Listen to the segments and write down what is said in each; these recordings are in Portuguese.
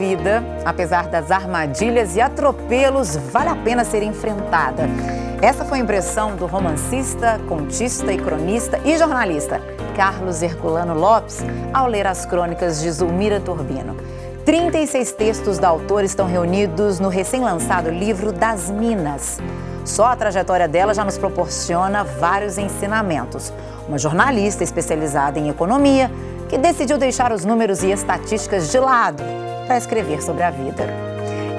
vida, apesar das armadilhas e atropelos, vale a pena ser enfrentada. Essa foi a impressão do romancista, contista e cronista e jornalista Carlos Herculano Lopes ao ler as crônicas de Zulmira Turbino. 36 textos da autora estão reunidos no recém-lançado livro Das Minas. Só a trajetória dela já nos proporciona vários ensinamentos. Uma jornalista especializada em economia que decidiu deixar os números e estatísticas de lado para escrever sobre a vida.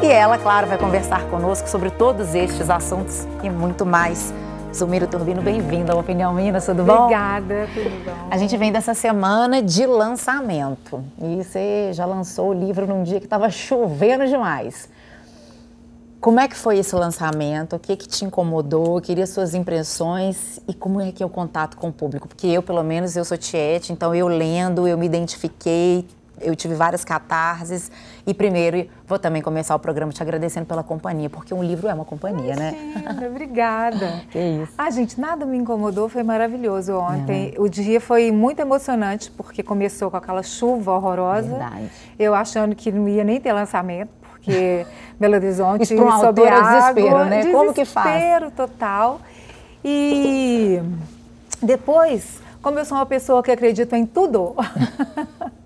E ela, claro, vai conversar conosco sobre todos estes assuntos e muito mais. Zumiro Turbino, bem vindo ao Opinião Minas, tudo bom? Obrigada, tudo bom. A gente vem dessa semana de lançamento e você já lançou o livro num dia que estava chovendo demais. Como é que foi esse lançamento? O que, que te incomodou? Queria suas impressões e como é que é o contato com o público? Porque eu, pelo menos, eu sou tiete, então eu lendo, eu me identifiquei, eu tive várias catarses. E primeiro, vou também começar o programa te agradecendo pela companhia, porque um livro é uma companhia, né? Imagina, né? obrigada. que isso. Ah, gente, nada me incomodou, foi maravilhoso ontem. É, né? O dia foi muito emocionante, porque começou com aquela chuva horrorosa. Verdade. Eu achando que não ia nem ter lançamento porque Belo Horizonte Isso um é sob é desespero, né? Desespero como que faz? Desespero total. E depois, como eu sou uma pessoa que acredita em tudo,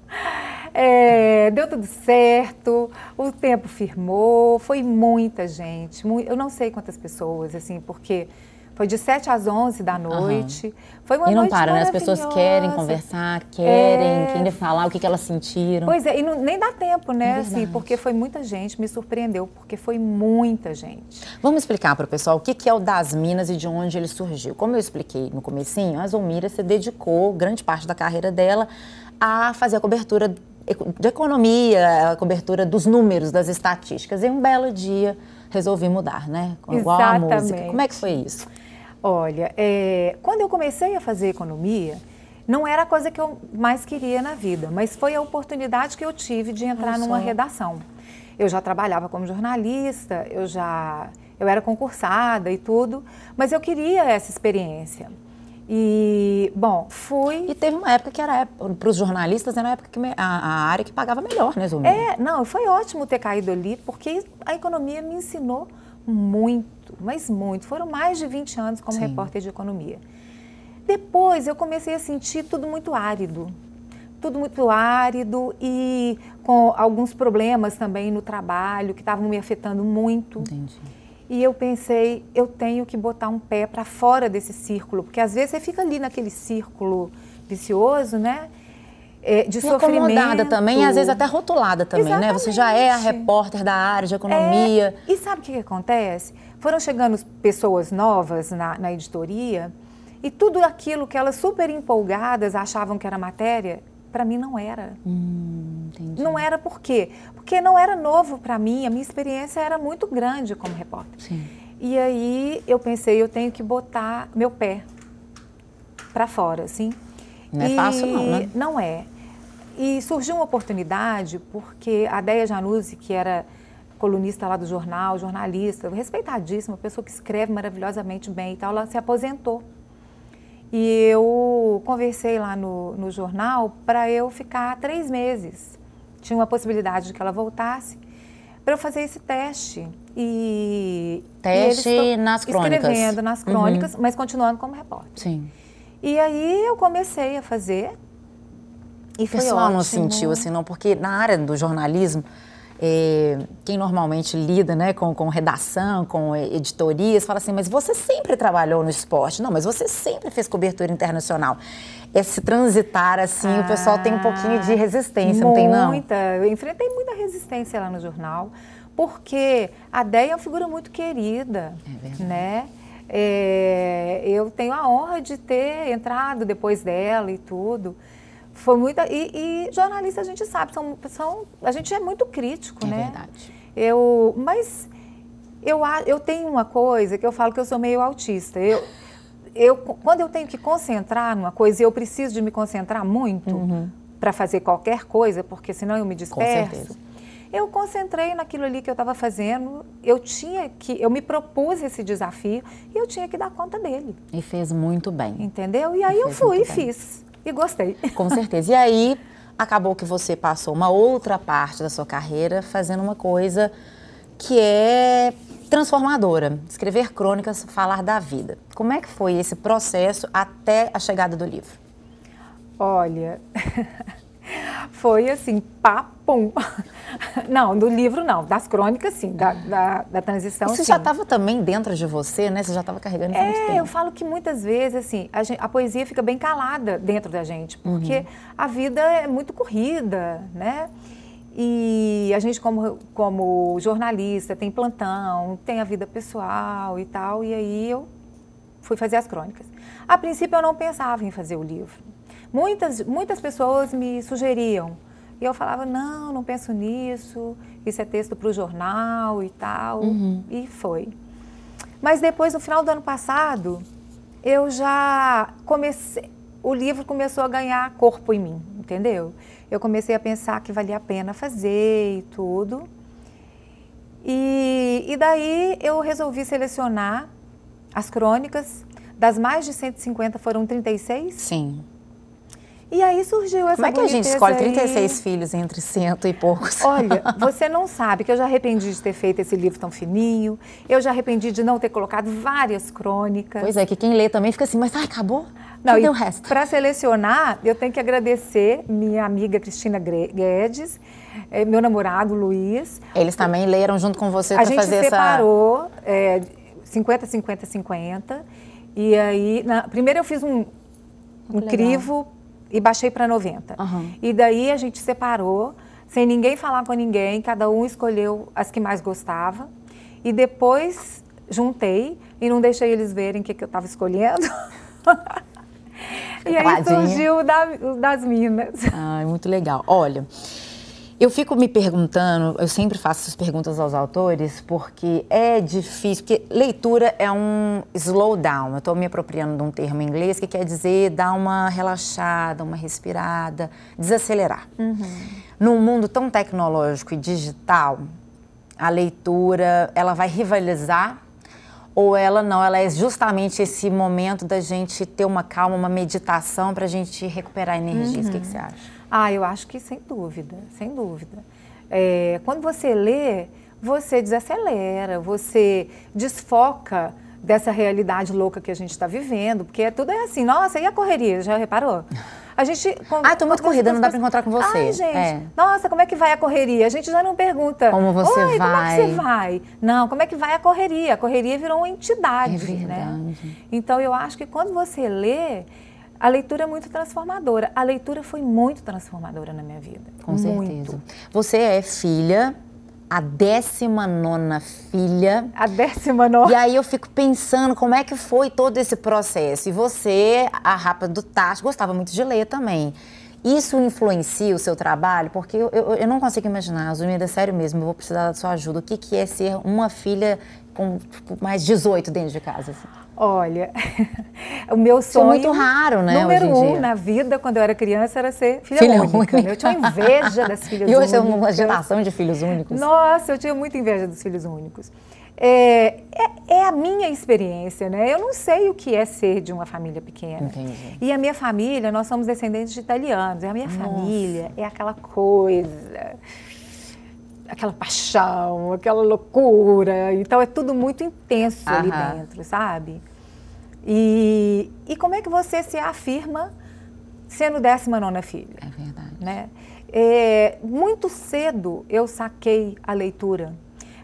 É, deu tudo certo, o tempo firmou, foi muita gente. Muito, eu não sei quantas pessoas, assim, porque foi de 7 às 11 da noite. Uhum. Foi uma E não para, né? As pessoas querem conversar, querem, é... querem falar o que, que elas sentiram. Pois é, e não, nem dá tempo, né? É assim, porque foi muita gente, me surpreendeu, porque foi muita gente. Vamos explicar para o pessoal o que, que é o Das Minas e de onde ele surgiu. Como eu expliquei no comecinho, a Zomira se dedicou grande parte da carreira dela a fazer a cobertura de economia, a cobertura dos números, das estatísticas. E um belo dia resolvi mudar, né? Igual Exatamente. a música. Como é que foi isso? Olha, é, quando eu comecei a fazer economia, não era a coisa que eu mais queria na vida, mas foi a oportunidade que eu tive de entrar numa redação. Eu já trabalhava como jornalista, eu já eu era concursada e tudo, mas eu queria essa experiência. E, bom, fui. E teve uma época que era, para os jornalistas, era uma época que a, a, área que pagava melhor, né, Zumbi? É, não, foi ótimo ter caído ali, porque a economia me ensinou muito, mas muito. Foram mais de 20 anos como Sim. repórter de economia. Depois eu comecei a sentir tudo muito árido, tudo muito árido e com alguns problemas também no trabalho que estavam me afetando muito. Entendi. E eu pensei, eu tenho que botar um pé para fora desse círculo, porque às vezes você fica ali naquele círculo vicioso, né? É, de e sofrimento. acomodada também, e às vezes até rotulada também, Exatamente. né? Você já é a repórter da área de é, economia. É, e sabe o que, que, acontece? Foram chegando pessoas novas na, na editoria e tudo aquilo que elas super empolgadas achavam que era matéria, para mim não era. Hum. Entendi. Não era por quê? Porque não era novo para mim, a minha experiência era muito grande como repórter. Sim. E aí eu pensei, eu tenho que botar meu pé para fora, assim. Não é e é fácil não, né? Não é. E surgiu uma oportunidade porque a Deia Januzzi, que era colunista lá do jornal, jornalista, respeitadíssima, pessoa que escreve maravilhosamente bem e tal, ela se aposentou. E eu conversei lá no, no jornal para eu ficar três meses tinha uma possibilidade de que ela voltasse, para eu fazer esse teste. E, teste e nas crônicas. Escrevendo nas uhum. crônicas, uhum. mas continuando como repórter. Sim. E aí eu comecei a fazer. E o pessoal ótimo. não sentiu assim, não, porque na área do jornalismo é, quem normalmente lida né, com, com redação, com editorias, fala assim, mas você sempre trabalhou no esporte. Não, mas você sempre fez cobertura internacional. Esse transitar, assim, ah, o pessoal tem um pouquinho de ah, resistência, muita. não tem não? Muita. Eu enfrentei muita resistência lá no jornal, porque a Déia é uma figura muito querida, é né? É, eu tenho a honra de ter entrado depois dela e tudo. Foi muito E, e jornalista a gente sabe, são, são, a gente é muito crítico, é né? É verdade. Eu, mas eu, eu tenho uma coisa que eu falo que eu sou meio autista. Eu, eu, quando eu tenho que concentrar numa coisa, eu preciso de me concentrar muito uhum. para fazer qualquer coisa, porque senão eu me disperso. Eu concentrei naquilo ali que eu estava fazendo. Eu tinha que, eu me propus esse desafio e eu tinha que dar conta dele. E fez muito bem. Entendeu? E aí e eu fui e bem. fiz e gostei. Com certeza. E aí, acabou que você passou uma outra parte da sua carreira fazendo uma coisa que é transformadora, escrever crônicas, falar da vida. Como é que foi esse processo até a chegada do livro? Olha, Foi assim, papum. Não, do livro não, das crônicas sim, da, da, da transição Isso sim. já estava também dentro de você, né? Você já estava carregando isso É, eu falo que muitas vezes, assim, a, gente, a, poesia fica bem calada dentro da gente, porque uhum. a vida é muito corrida, né? E a gente, como, como jornalista, tem plantão, tem a vida pessoal e tal, e aí eu fui fazer as crônicas. A princípio, eu não pensava em fazer o livro. Muitas, muitas pessoas me sugeriam. E eu falava, não, não penso nisso, isso é texto para o jornal e tal. Uhum. E foi. Mas depois, no final do ano passado, eu já comecei. O livro começou a ganhar corpo em mim, entendeu? Eu comecei a pensar que valia a pena fazer e tudo. E, e daí eu resolvi selecionar as crônicas. Das mais de 150 foram 36? Sim. E aí surgiu essa Como é que a gente escolhe 36 aí? filhos entre cento e poucos? Olha, você não sabe que eu já arrependi de ter feito esse livro tão fininho, eu já arrependi de não ter colocado várias crônicas. Pois é, que quem lê também fica assim, mas ai, acabou? Não, Cadê o resto? Para selecionar, eu tenho que agradecer minha amiga Cristina Guedes, eh, meu namorado Luiz. Eles também leram junto com você para fazer essa... A gente separou 50, 50, 50. E aí, na, primeiro eu fiz um, um crivo e baixei para 90. Uhum. E daí a gente separou, sem ninguém falar com ninguém, cada um escolheu as que mais gostava. E depois juntei e não deixei eles verem o que, que eu estava escolhendo. e aí surgiu da, das Minas. ai muito legal. Olha, eu fico me perguntando, eu sempre faço essas perguntas aos autores, porque é difícil, porque leitura é um slowdown. Eu estou me apropriando de um termo em inglês que quer dizer dar uma relaxada, uma respirada, desacelerar. Uhum. Num mundo tão tecnológico e digital, a leitura ela vai rivalizar ou ela não, ela é justamente esse momento da gente ter uma calma, uma meditação para a gente recuperar energias. Uhum. O que, que uhum. você acha? Ah, eu acho que sem dúvida, sem dúvida. É, quando você lê, você desacelera, você desfoca dessa realidade louca que a gente está vivendo, porque é tudo é assim, nossa, e a correria? Já reparou? A gente. Com, ah, tô muito corrida, não dá para encontrar com você. Ai, gente, é. nossa, como é que vai a correria? A gente já não pergunta. Como você vai? Como é que você vai? Não, como é que vai a correria? A correria virou uma entidade, é né? verdade. né? Então eu acho que quando você lê, a leitura é muito transformadora. A leitura foi muito transformadora na minha vida. Com muito. certeza. Você é filha, a décima nona filha. A décima nona. E aí eu fico pensando como é que foi todo esse processo. E você, a rapa do Tacho, gostava muito de ler também. Isso influencia o seu trabalho? Porque eu, eu, eu não consigo imaginar, Zumida, sério mesmo, eu vou precisar da sua ajuda. O que, que é ser uma filha com tipo, mais 18 dentro de casa? Assim? Olha, o meu sonho. Isso é muito raro, né? Número um na vida, quando eu era criança, era ser filha, filha única. Né? única. Eu tinha inveja das filhas únicas. E hoje é únicas. é uma geração de filhos únicos. Nossa, eu tinha muita inveja dos filhos únicos. É, é, é, a minha experiência, né? Eu não sei o que é ser de uma família pequena. Entendi. E a minha família, nós somos descendentes de italianos. A minha Nossa. família é aquela coisa aquela paixão, aquela loucura. Então é tudo muito intenso ali dentro, sabe? E, e como é que você se afirma sendo décima nona filha? É verdade. Né? É, muito cedo eu saquei a leitura.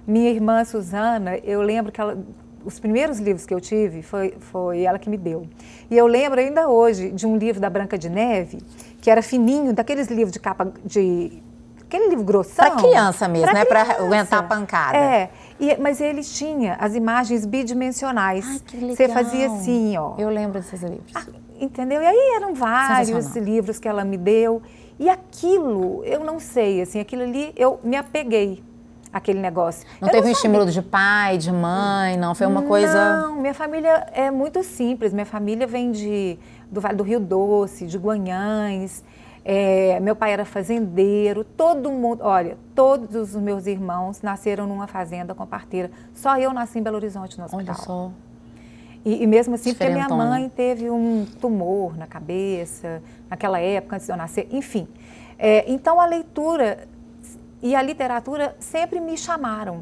Minha irmã Suzana, eu lembro que ela, os primeiros livros que eu tive foi, foi ela que me deu. E eu lembro ainda hoje de um livro da Branca de Neve, que era fininho, daqueles livros de capa de Aquele livro grossão. Para criança mesmo, pra né? Para aguentar a pancada. É. E, mas ele tinha as imagens bidimensionais. Ai, que legal. Você fazia assim, ó. Eu lembro desses livros. Ah, entendeu? E aí eram vários livros que ela me deu. E aquilo, eu não sei, assim, aquilo ali, eu me apeguei aquele negócio. Não eu teve um estímulo de pai, de mãe, não? Foi uma não, coisa. Não, minha família é muito simples. Minha família vem de, do Vale do Rio Doce, de Guanhães. É, meu pai era fazendeiro, todo mundo, olha, todos os meus irmãos nasceram numa fazenda com parteira. Só eu nasci em Belo Horizonte no hospital. Olha só. E, e mesmo assim, porque minha mãe teve um tumor na cabeça, naquela época, antes de eu nascer, enfim. É, então a leitura e a literatura sempre me chamaram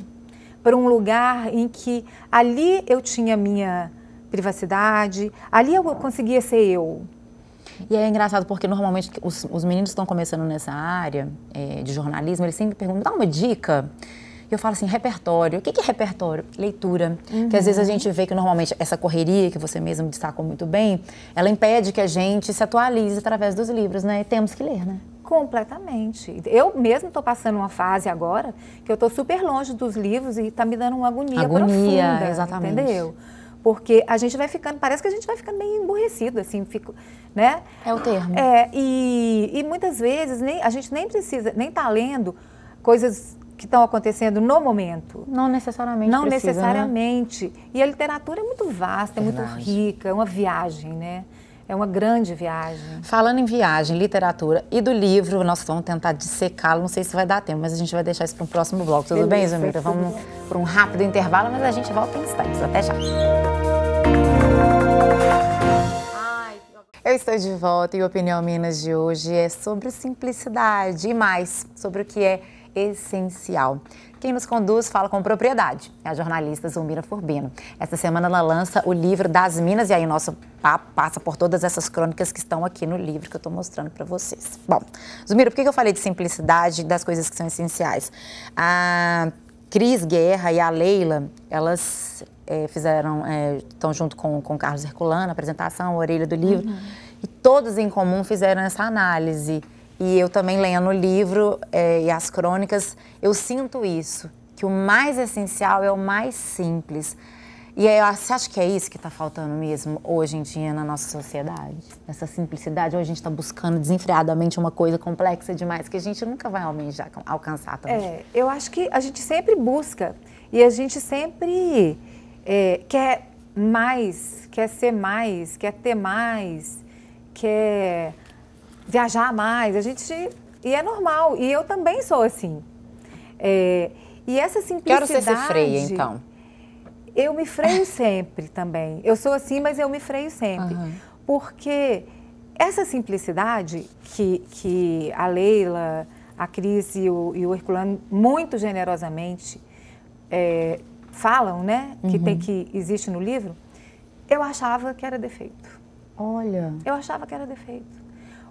para um lugar em que ali eu tinha minha privacidade, ali eu conseguia ser eu. E é engraçado porque normalmente os, os meninos que estão começando nessa área é, de jornalismo, eles sempre perguntam, dá uma dica. E eu falo assim, repertório. O que é repertório? Leitura. Uhum. Que às vezes a uhum. gente vê que normalmente essa correria que você mesmo destacou muito bem, ela impede que a gente se atualize através dos livros, né? E temos que ler, né? Completamente. Eu mesmo estou passando uma fase agora que eu estou super longe dos livros e está me dando uma agonia, agonia profunda. Exatamente. Entendeu? porque a gente vai ficando, parece que a gente vai ficando meio emburrecido, assim, fico, né? É o termo. É, e, e muitas vezes nem, a gente nem precisa, nem tá lendo coisas que estão acontecendo no momento. Não necessariamente. Não precisa, né? necessariamente. Né? E a literatura é muito vasta, é muito rica, é uma viagem, né? É uma grande viagem. Falando em viagem, literatura e do livro, nós vamos tentar dissecá-lo, não sei se vai dar tempo, mas a gente vai deixar isso para um próximo bloco. Tudo Beleza, bem, Zumira? Vamos para um rápido intervalo, mas a gente volta em instantes. Até já. Eu estou de volta e a Opinião Minas de hoje é sobre simplicidade e mais sobre o que é essencial. Quem nos conduz fala com propriedade é a jornalista Zumbira Furbino. Esta semana ela lança o livro das Minas e aí o nosso papo passa por todas essas crônicas que estão aqui no livro que eu estou mostrando para vocês. Bom, Zumbira, por que eu falei de simplicidade das coisas que são essenciais? A Cris Guerra e a Leila, elas é, fizeram, estão eh, é, junto com, com Carlos Herculano, apresentação, a orelha do livro, uhum. e todos em comum fizeram essa análise e eu também lendo o livro é, e as crônicas, eu sinto isso, que o mais essencial é o mais simples. E aí, você acha que é isso que está faltando mesmo hoje em dia na nossa sociedade? Essa simplicidade, ou a gente está buscando desenfreadamente uma coisa complexa demais que a gente nunca vai almejar, alcançar também? É, eu acho que a gente sempre busca e a gente sempre é, quer mais, quer ser mais, quer ter mais, quer viajar mais. A gente. E é normal. E eu também sou assim. É, e essa simplicidade. Que ser você se freia, então? Eu me freio sempre também. Eu sou assim, mas eu me freio sempre. Uhum. Porque essa simplicidade que, que a Leila, a Cris e o, e o Herculano muito generosamente é, falam, né? Uhum. Que, tem, uhum. que existe no livro, eu achava que era defeito. Olha. Eu achava que era defeito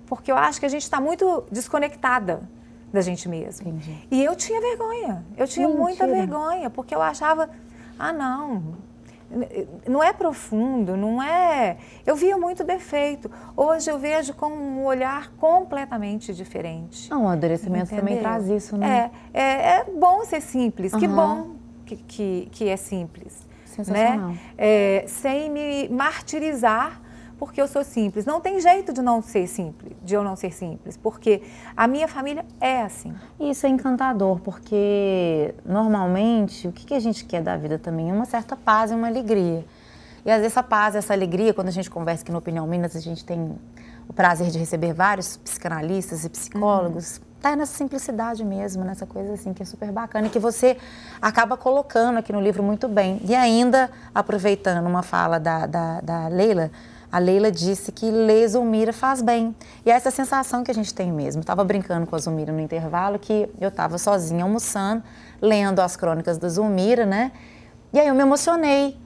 porque eu acho que a gente está muito desconectada da gente mesma. E eu tinha vergonha, eu tinha Mentira. muita vergonha, porque eu achava, ah não, não é profundo, não é. Eu via muito defeito. Hoje eu vejo com um olhar completamente diferente. Não, o adolescimento também traz isso, né? É, é, é bom ser simples, uhum. que bom que, que, que é simples. Né? Sensacional. Né? É, sem me martirizar porque eu sou simples. Não tem jeito de não ser simples, de eu não ser simples, porque a minha família é assim. Isso é encantador, porque normalmente o que a gente quer da vida também é uma certa paz e uma alegria. E às vezes essa paz, essa alegria, quando a gente conversa aqui no Opinião Minas, a gente tem o prazer de receber vários psicanalistas e psicólogos. Uhum. Tá nessa simplicidade mesmo, nessa coisa assim que é super bacana e que você acaba colocando aqui no livro muito bem. E ainda, aproveitando uma fala da, da, da Leila, a Leila disse que ler Zulmira faz bem. E é essa sensação que a gente tem mesmo. Estava brincando com a Zulmira no intervalo que eu estava sozinha almoçando, lendo as crônicas da Zulmira, né? E aí eu me emocionei.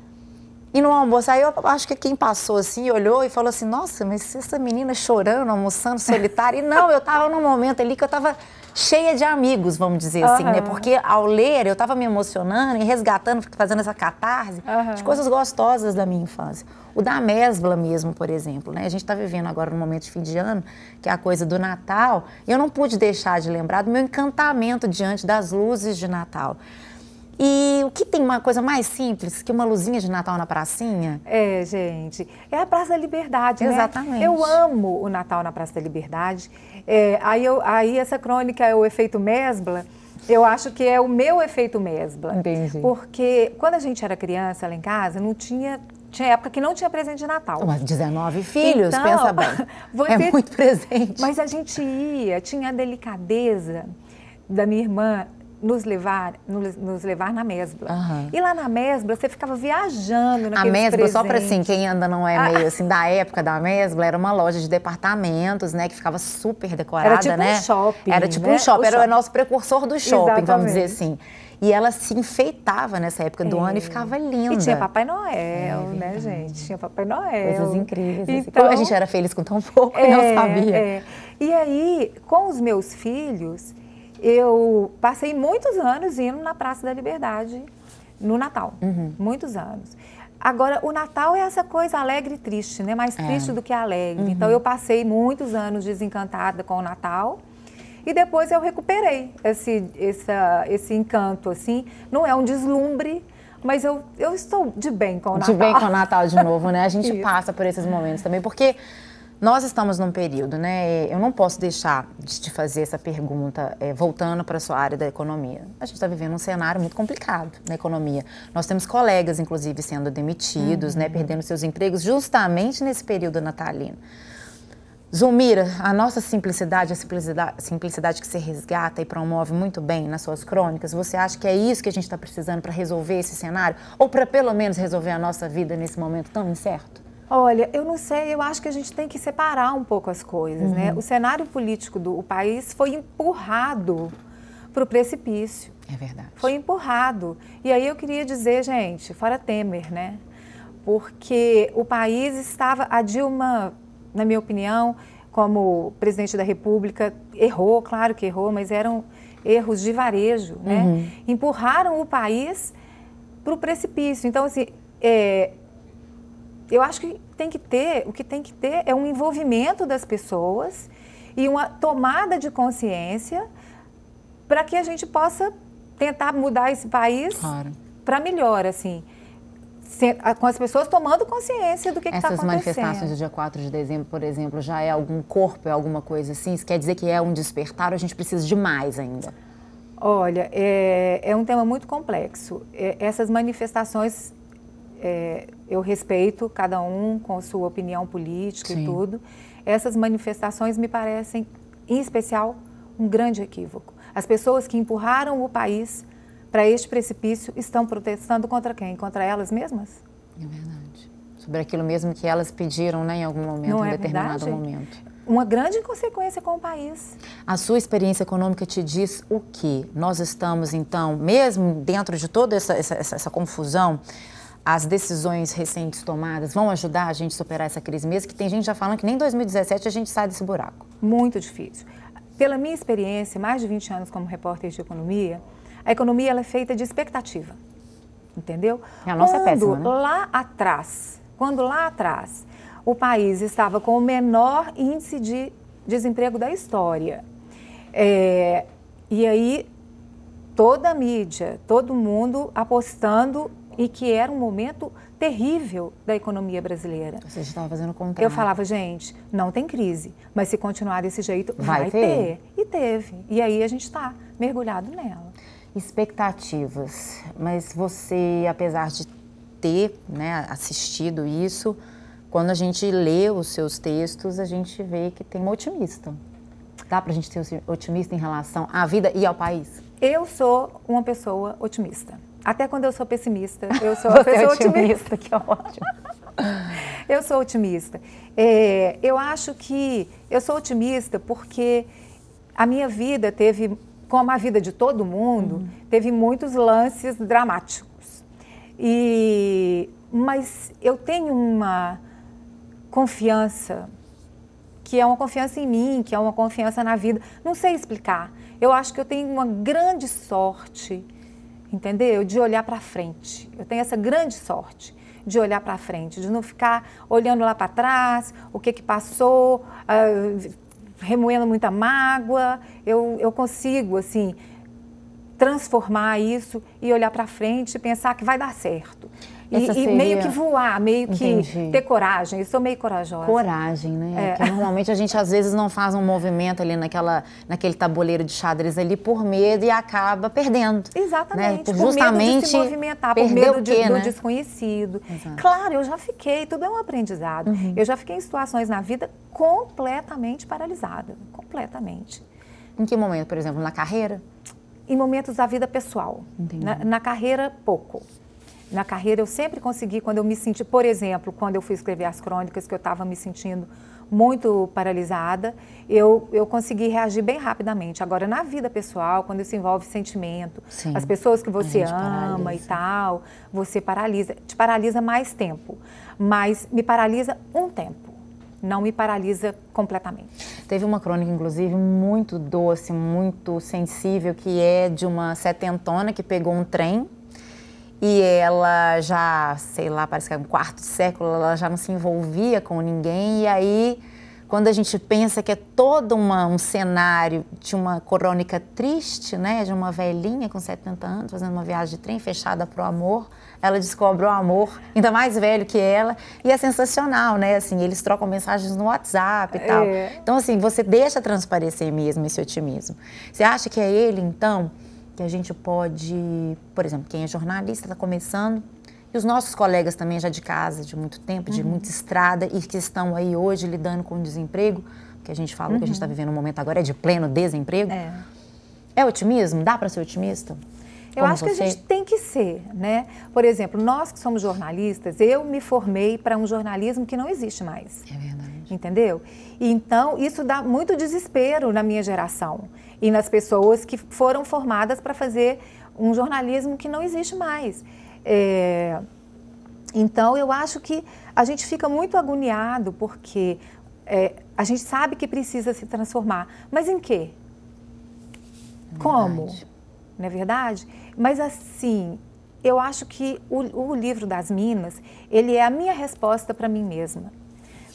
E no almoço, aí eu acho que quem passou assim, olhou e falou assim: Nossa, mas essa menina chorando, almoçando solitária. E não, eu estava num momento ali que eu estava cheia de amigos, vamos dizer uhum. assim, né? Porque ao ler, eu estava me emocionando e resgatando, fazendo essa catarse uhum. de coisas gostosas da minha infância o da mesbla mesmo, por exemplo. Né? A gente está vivendo agora um momento de fim de ano, que é a coisa do Natal, e eu não pude deixar de lembrar do meu encantamento diante das luzes de Natal. E o que tem uma coisa mais simples que uma luzinha de Natal na pracinha? É, gente, é a Praça da Liberdade, Exatamente. né? Exatamente. Eu amo o Natal na Praça da Liberdade. É, aí, eu, aí essa crônica é o efeito mesbla. Eu acho que é o meu efeito mesbla. Entendi. Porque quando a gente era criança lá em casa, não tinha tinha época que não tinha presente de Natal. Mas 19 filhos, então, pensa bem. Você... É muito presente. Mas a gente ia, tinha a delicadeza da minha irmã nos levar, nos, levar na Mesbla. Uhum. E lá na Mesbla, você ficava viajando naqueles A Mesbla, assim, presentes. só para assim, quem ainda não é ah, meio ah. assim da época da Mesbla, era uma loja de departamentos, né, que ficava super decorada, né? Era tipo né? um shopping. Era tipo né? um shopping, o era o nosso precursor do shopping, Exatamente. vamos dizer assim. E ela se enfeitava nessa época do é. ano e ficava linda. E tinha Papai Noel, é, né, gente? Tinha Papai Noel. Coisas incríveis. Assim. Então, assim. a gente era feliz com tão pouco, é, não sabia. É. E aí, com os meus filhos, eu passei muitos anos indo na Praça da Liberdade no Natal. Uhum. Muitos anos. Agora, o Natal é essa coisa alegre e triste, né? Mais é. triste do que alegre. Uhum. Então, eu passei muitos anos desencantada com o Natal. E depois eu recuperei esse, essa, esse encanto, assim. Não é um deslumbre, mas eu, eu estou de bem com o Natal. De bem com o Natal de novo, né? A gente passa por esses momentos também, porque nós estamos num período, né? Eu não posso deixar de te fazer essa pergunta, é, voltando para a sua área da economia. A gente está vivendo um cenário muito complicado na economia. Nós temos colegas, inclusive, sendo demitidos, né? uhum. né? Perdendo seus empregos justamente nesse período natalino. Zumira, a nossa simplicidade, a simplicidade, simplicidade que se resgata e promove muito bem nas suas crônicas, você acha que é isso que a gente está precisando para resolver esse cenário? Ou para pelo menos resolver a nossa vida nesse momento tão incerto? Olha, eu não sei, eu acho que a gente tem que separar um pouco as coisas, né? uhum. né? O cenário político do país foi empurrado para o precipício. É verdade. Foi empurrado. E aí eu queria dizer, gente, fora Temer, né? Porque o país estava. A Dilma na minha opinião, como presidente da República, errou, claro que errou, mas eram erros de varejo, né? Uhum. Empurraram o país para o precipício. Então, assim, é, eu acho que tem que ter, o que tem que ter é um envolvimento das pessoas e uma tomada de consciência para que a gente possa tentar mudar esse país claro. para melhor, assim com as pessoas tomando consciência do que está acontecendo. Essas manifestações do dia 4 de dezembro, por exemplo, já é algum corpo, é alguma coisa assim? Isso quer dizer que é um despertar ou a gente precisa de mais ainda? Olha, é, é um tema muito complexo. É, essas manifestações, é, eu respeito cada um com sua opinião política Sim. e tudo. Essas manifestações me parecem, em especial, um grande equívoco. As pessoas que empurraram o país para este precipício estão protestando contra quem? Contra elas mesmas? É verdade. Sobre aquilo mesmo que elas pediram né, em algum momento, Não em é determinado verdade? momento. Uma grande consequência com o país. A sua experiência econômica te diz o que? Nós estamos, então, mesmo dentro de toda essa, essa, essa confusão, as decisões recentes tomadas vão ajudar a gente a superar essa crise mesmo? Que tem gente já falando que nem 2017 a gente sai desse buraco. Muito difícil. Pela minha experiência, mais de 20 anos como repórter de economia, a economia ela é feita de expectativa, entendeu? É, a nossa é quando é péssima, né? lá atrás, quando lá atrás o país estava com o menor índice de desemprego da história, é, e aí toda a mídia, todo mundo apostando e que era um momento terrível da economia brasileira. Você estava fazendo contra. Eu falava, gente, não tem crise, mas se continuar desse jeito, vai, vai ter. ter. E teve. E aí a gente está mergulhado nela expectativas, mas você, apesar de ter né, assistido isso, quando a gente lê os seus textos, a gente vê que tem um otimista. Dá para a gente ser otimista em relação à vida e ao país? Eu sou uma pessoa otimista. Até quando eu sou pessimista, eu sou uma é pessoa é otimista. otimista. Que ótimo. eu sou otimista. É, eu acho que eu sou otimista porque a minha vida teve como a vida de todo mundo, uhum. teve muitos lances dramáticos. E mas eu tenho uma confiança que é uma confiança em mim, que é uma confiança na vida. Não sei explicar. Eu acho que eu tenho uma grande sorte, entendeu? De olhar para frente. Eu tenho essa grande sorte de olhar para frente, de não ficar olhando lá para trás, o que que passou, uh, remoendo muita mágoa, eu, eu consigo, assim, transformar isso e olhar para frente e pensar que vai dar certo. E, seria... e, meio que voar, meio que Entendi. ter coragem. Eu sou meio corajosa. Coragem, né? É. normalmente a gente às vezes não faz um movimento ali naquela, naquele tabuleiro de xadrez ali por medo e acaba perdendo. Né? Exatamente. Né? Por, justamente medo de se movimentar, por medo o quê, de, né? do desconhecido. Exato. Claro, eu já fiquei, tudo é um aprendizado. Uhum. Eu já fiquei em situações na vida completamente paralisada, completamente. Em que momento, por exemplo, na carreira? Em momentos da vida pessoal. Na, na carreira, pouco na carreira eu sempre consegui, quando eu me senti, por exemplo, quando eu fui escrever as crônicas, que eu estava me sentindo muito paralisada, eu, eu consegui reagir bem rapidamente. Agora, na vida pessoal, quando isso envolve sentimento, Sim. as pessoas que você ama paralisa. e tal, você paralisa, te paralisa mais tempo, mas me paralisa um tempo não me paralisa completamente. Teve uma crônica, inclusive, muito doce, muito sensível, que é de uma setentona que pegou um trem e ela já, sei lá, parece que é um quarto de século, ela já não se envolvia com ninguém. E aí, quando a gente pensa que é todo uma, um cenário de uma crônica triste, né, de uma velhinha com 70 anos fazendo uma viagem de trem fechada para o amor, ela descobre o amor, ainda mais velho que ela, e é sensacional, né? Assim, eles trocam mensagens no WhatsApp e tal. É. Então, assim, você deixa transparecer mesmo esse otimismo. Você acha que é ele, então? que a gente pode, por exemplo, quem é jornalista está começando, e os nossos colegas também já de casa, de muito tempo, de uhum. muita estrada, e que estão aí hoje lidando com o desemprego, que a gente falou uhum. que a gente está uhum. vivendo um momento agora é de pleno desemprego. É, é otimismo? Dá para ser otimista? Eu Como acho você? que a gente tem que ser, né? Por exemplo, nós que somos jornalistas, eu me formei para um jornalismo que não existe mais. É verdade. Entendeu? Então, isso dá muito desespero na minha geração e nas pessoas que foram formadas para fazer um jornalismo que não existe mais. É... Então, eu acho que a gente fica muito agoniado porque é, a gente sabe que precisa se transformar, mas em quê? Verdade. Como? Não é verdade? Mas assim, eu acho que o, o livro das Minas, ele é a minha resposta para mim mesma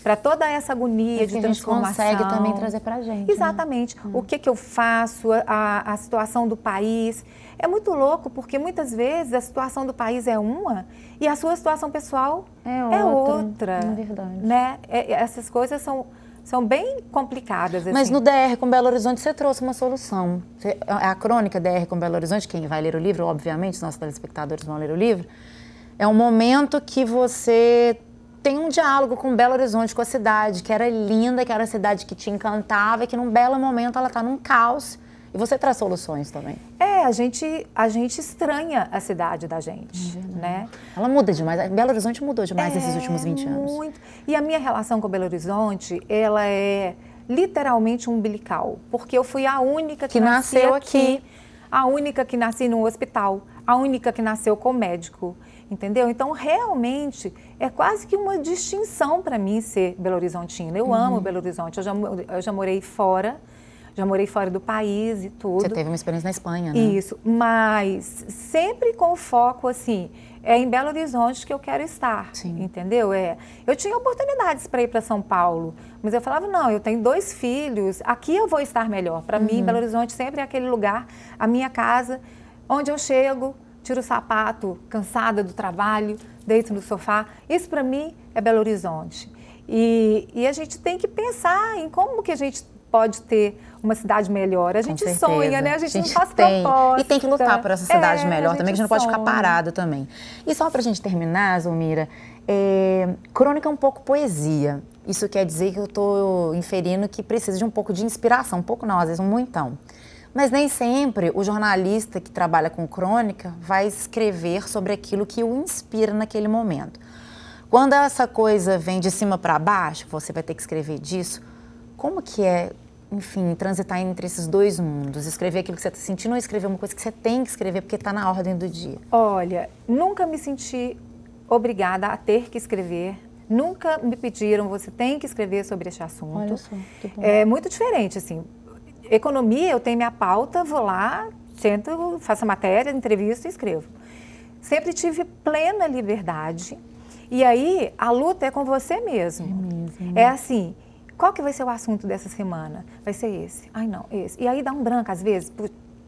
para toda essa agonia é e de transformação. A gente consegue também trazer para a gente. Né? Exatamente. Né? O que, que eu faço, a, a situação do país. É muito louco, porque muitas vezes a situação do país é uma e a sua situação pessoal é, é outra, é outra. É verdade. Né? É, é, essas coisas são, são bem complicadas. Assim. Mas no DR com Belo Horizonte você trouxe uma solução. a crônica DR com Belo Horizonte, quem vai ler o livro, obviamente, os nossos telespectadores vão ler o livro, é um momento que você tem um diálogo com Belo Horizonte, com a cidade, que era linda, que era a cidade que te encantava, e que num belo momento ela está num caos. E você traz soluções também. É, a gente, a gente estranha a cidade da gente, uhum. né? Ela muda demais. Belo Horizonte mudou demais é, nesses últimos 20 anos. Muito. E a minha relação com Belo Horizonte, ela é literalmente umbilical, porque eu fui a única que, que nasceu aqui, aqui, a única que nasci no hospital, a única que nasceu com médico entendeu? Então, realmente, é quase que uma distinção para mim ser Belo Horizontino. Eu uhum. amo Belo Horizonte, eu já, eu já morei fora, já morei fora do país e tudo. Você teve uma experiência na Espanha, né? Isso, mas sempre com foco assim, é em Belo Horizonte que eu quero estar, Sim. entendeu? É, eu tinha oportunidades para ir para São Paulo, mas eu falava não, eu tenho dois filhos, aqui eu vou estar melhor. Para uhum. mim, Belo Horizonte sempre é aquele lugar, a minha casa, onde eu chego, tiro o sapato, cansada do trabalho, deito no sofá. Isso para mim é Belo Horizonte. E, e, a gente tem que pensar em como que a gente pode ter uma cidade melhor. A gente sonha, né? A gente, a gente não faz tem. proposta. E tem que lutar por essa cidade é, melhor a também, que a gente não sonha. pode ficar parado também. E só para a gente terminar, Zulmira, é, crônica é um pouco poesia. Isso quer dizer que eu estou inferindo que precisa de um pouco de inspiração, um pouco não, às vezes um muitão. Mas nem sempre o jornalista que trabalha com crônica vai escrever sobre aquilo que o inspira naquele momento. Quando essa coisa vem de cima para baixo, você vai ter que escrever disso. Como que é, enfim, transitar entre esses dois mundos? Escrever aquilo que você está sentindo ou escrever uma coisa que você tem que escrever porque está na ordem do dia? Olha, nunca me senti obrigada a ter que escrever. Nunca me pediram, você tem que escrever sobre esse assunto. Olha só, que bom. É muito diferente, assim economia, eu tenho minha pauta, vou lá, sento, faço a matéria, entrevista e escrevo. Sempre tive plena liberdade. E aí, a luta é com você mesmo. É, mesmo. é assim, qual que vai ser o assunto dessa semana? Vai ser esse. Ai, não, esse. E aí dá um branco, às vezes,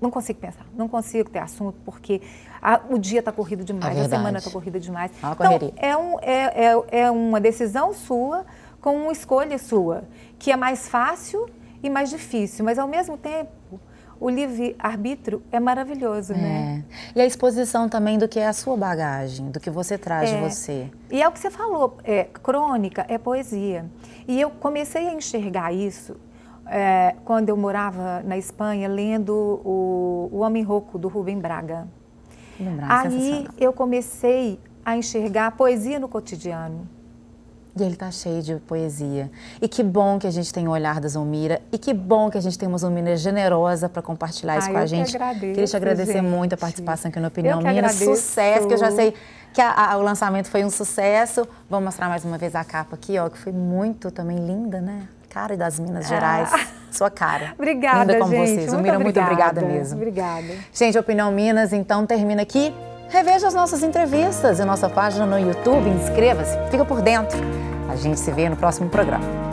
não consigo pensar, não consigo ter assunto, porque a, o dia está corrido demais, é a semana está corrida demais. É então, é, um, é, é, é uma decisão sua com uma escolha sua, que é mais fácil e mais difícil, mas ao mesmo tempo o livre-arbítrio é maravilhoso, né? é. né? E a exposição também do que é a sua bagagem, do que você traz é. de você. E é o que você falou, é, crônica é poesia. E eu comecei a enxergar isso é, quando eu morava na Espanha, lendo o, o Homem Rouco, do Rubem Braga. Braga Aí eu comecei a enxergar a poesia no cotidiano. E ele está cheio de poesia. E que bom que a gente tem o olhar da Zulmira. E que bom que a gente tem uma Zulmira generosa para compartilhar isso ah, com a gente. Que agradeço, Queria te agradecer gente. muito a participação aqui no Opinião Minha. Sucesso, que eu já sei que a, a, o lançamento foi um sucesso. Vou mostrar mais uma vez a capa aqui, ó, que foi muito também linda, né? Cara das Minas ah. Gerais. Ah. Sua cara. obrigada, Linda como gente. vocês. Zulmira, muito obrigada mesmo. Obrigada. Gente, Opinião Minas, então, termina aqui. Reveja as nossas entrevistas e nossa página no YouTube. Inscreva-se. Fica por dentro. A gente se vê no próximo programa.